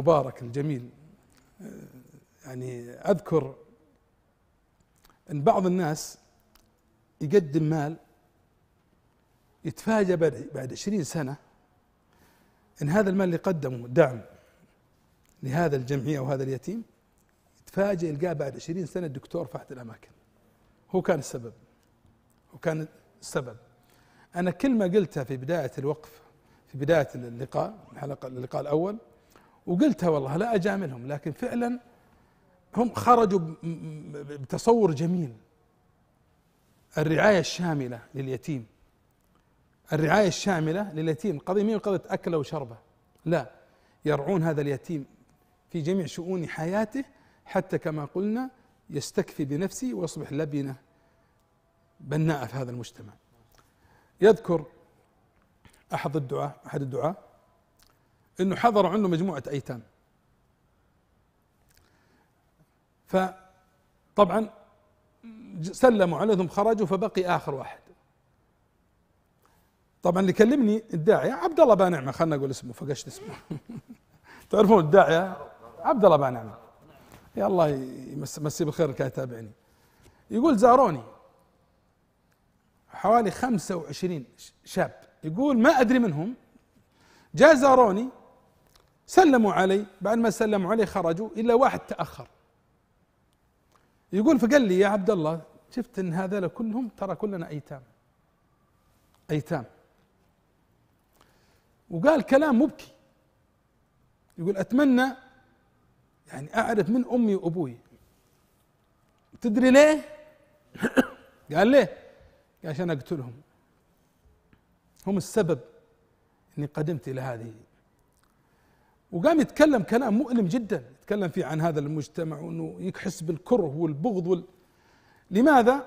مبارك الجميل يعني اذكر ان بعض الناس يقدم مال يتفاجأ بعد بعد 20 سنه ان هذا المال اللي قدمه دعم لهذا الجمعيه وهذا اليتيم يتفاجئ يلقاه بعد 20 سنه الدكتور في احد الاماكن هو كان السبب هو كان السبب انا كل ما قلتها في بدايه الوقف في بدايه اللقاء الحلقه اللقاء الاول وقلتها والله لا اجاملهم لكن فعلا هم خرجوا بتصور جميل الرعايه الشامله لليتيم الرعايه الشامله لليتيم قضيه مين قضيه اكله وشربه لا يرعون هذا اليتيم في جميع شؤون حياته حتى كما قلنا يستكفي بنفسه ويصبح لبنه بناءه في هذا المجتمع يذكر احد الدعاء احد الدعاء انه حضر عنده مجموعه ايتام فطبعا سلموا عليهم خرجوا فبقي اخر واحد طبعا اللي كلمني الداعيه عبد الله بانعمه خلنا نقول اسمه فقشت اسمه تعرفون الداعيه عبد الله بانعمه يا الله يمسيه بالخير كان يتابعني يقول زاروني حوالي 25 شاب يقول ما ادري منهم جاء زاروني سلموا علي بعد ما سلموا علي خرجوا الا واحد تاخر يقول فقال لي يا عبد الله شفت ان هذا كلهم ترى كلنا ايتام ايتام وقال كلام مبكي يقول اتمنى يعني اعرف من امي وابوي تدري ليه؟ قال ليه؟ قال عشان اقتلهم هم السبب اني قدمت الى هذه وقام يتكلم كلام مؤلم جدا يتكلم فيه عن هذا المجتمع وانه يحس بالكره والبغض وال... لماذا؟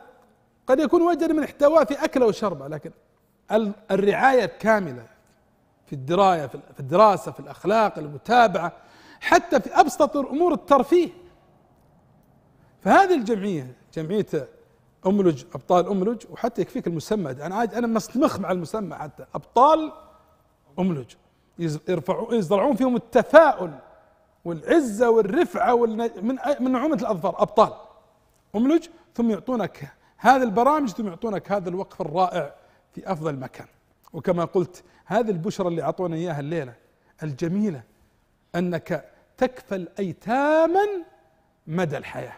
قد يكون وجد من احتواه في اكله وشربه لكن الرعايه الكامله في الدرايه في الدراسه في الاخلاق المتابعه حتى في ابسط امور الترفيه فهذه الجمعيه جمعيه املج ابطال املج وحتى يكفيك المسمى انا انا مستمخ مع المسمى حتى ابطال املج يرفعون يزرعون فيهم التفاؤل والعزه والرفعه من من نعومه الاظفار ابطال املج ثم يعطونك هذه البرامج ثم يعطونك هذا الوقف الرائع في افضل مكان وكما قلت هذه البشرى اللي اعطونا اياها الليله الجميله انك تكفل أيتاما مدى الحياه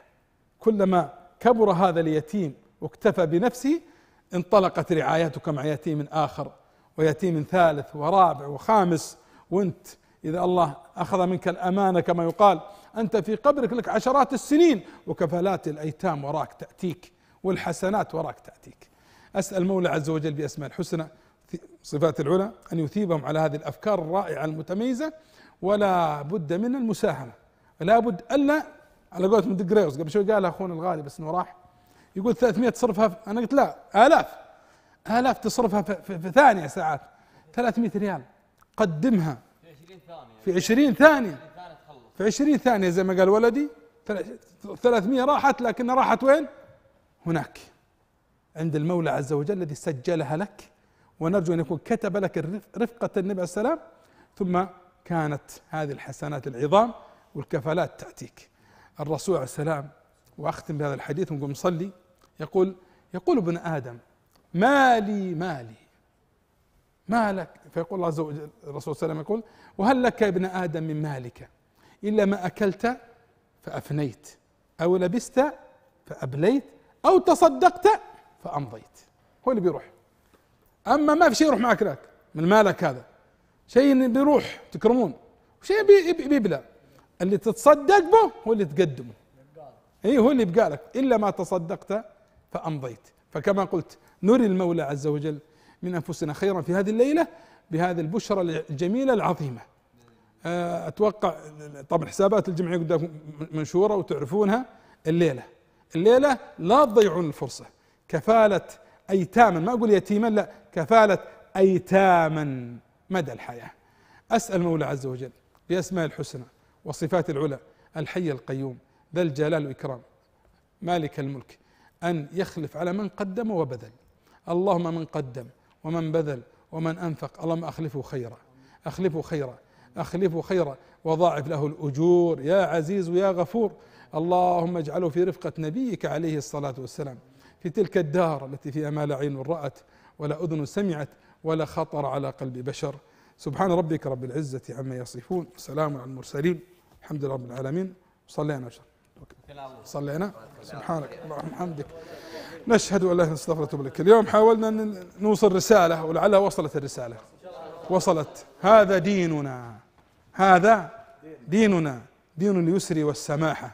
كلما كبر هذا اليتيم واكتفى بنفسه انطلقت رعايتك مع يتيم اخر ويأتي من ثالث ورابع وخامس وانت إذا الله أخذ منك الأمانة كما يقال أنت في قبرك لك عشرات السنين وكفالات الأيتام وراك تأتيك والحسنات وراك تأتيك أسأل مولى عز وجل بأسماء الحسنى صفات العلا أن يثيبهم على هذه الأفكار الرائعة المتميزة ولا بد من المساهمة لا بد ألا على قولة من قبل شوي قال أخونا الغالي بس إنه راح يقول 300 صرفها أنا قلت لا آلاف آلاف تصرفها في, في ثانية ساعات 300 ريال قدمها في 20 ثانية في 20 ثانية زي ما قال ولدي 300 راحت لكن راحت وين؟ هناك عند المولى عز وجل الذي سجلها لك ونرجو ان يكون كتب لك رفقة النبي عليه السلام ثم كانت هذه الحسنات العظام والكفالات تاتيك الرسول عليه السلام واختم بهذا الحديث ونقوم نصلي يقول يقول ابن ادم مالي مالي مالك فيقول الله عز وجل الرسول صلى الله عليه وسلم يقول وهل لك يا ابن آدم من مالك إلا ما أكلت فأفنيت أو لبست فأبليت أو تصدقت فأمضيت هو اللي بيروح أما ما في شيء يروح معك لك من مالك هذا شيء بيروح تكرمون وشيء بيبلى اللي تتصدق به هو اللي تقدمه اي هو اللي بقالك إلا ما تصدقت فأمضيت فكما قلت نري المولى عز وجل من انفسنا خيرا في هذه الليله بهذه البشرى الجميله العظيمه آه، اتوقع طبعا حسابات الجمعيه قدامكم منشوره وتعرفونها الليله الليله لا تضيعون الفرصه كفاله ايتاما ما اقول يتيما لا كفاله ايتاما مدى الحياه اسال المولى عز وجل باسماء الحسنى وصفات العلى الحي القيوم ذا الجلال والاكرام مالك الملك أن يخلف على من قدم وبذل اللهم من قدم ومن بذل ومن أنفق اللهم أخلفه خيرا أخلفه خيرا أخلفه خيرا وضاعف له الأجور يا عزيز يا غفور اللهم اجعله في رفقة نبيك عليه الصلاة والسلام في تلك الدار التي فيها ما لا عين رأت ولا أذن سمعت ولا خطر على قلب بشر سبحان ربك رب العزة عما يصفون سلام على المرسلين الحمد لله رب العالمين وصلينا على صلينا سبحانك اللهم حمدك نشهد ان لا اله الا انت استغفرك لك اليوم حاولنا ان نوصل رساله ولعلها وصلت الرساله وصلت هذا ديننا هذا ديننا دين اليسر والسماحه